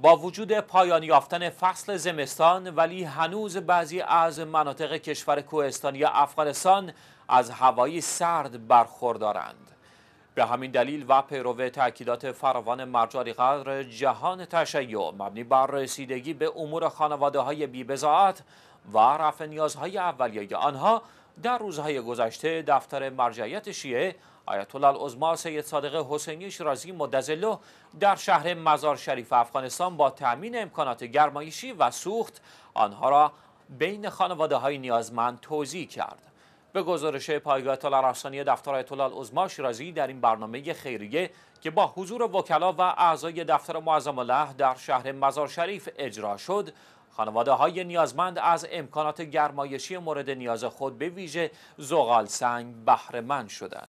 با وجود پایان یافتن فصل زمستان ولی هنوز بعضی از مناطق کشور کوهستانی افغانستان از هوایی سرد برخوردارند به همین دلیل و پیرو تاکیدات فراوان مرجاری قدر جهان تشیع مبنی بر رسیدگی به امور خانواده های بیبزاعت و رفع نیازهای اولیه آنها در روزهای گذشته دفتر مرجعیت شیعه آیت الله العظما سید صادق حسینی شیرازی مدزله در شهر مزار شریف افغانستان با تأمین امکانات گرمایشی و سوخت آنها را بین خانواده های نیازمند توضیح کرد به گزارش پایگاه طلال رسانی دفتر آیت الله شیرازی در این برنامه خیریه که با حضور وکلا و اعضای دفتر معظم الله در شهر مزار شریف اجرا شد خانواده های نیازمند از امکانات گرمایشی مورد نیاز خود به ویژه زغال سنگ بهره مند شدند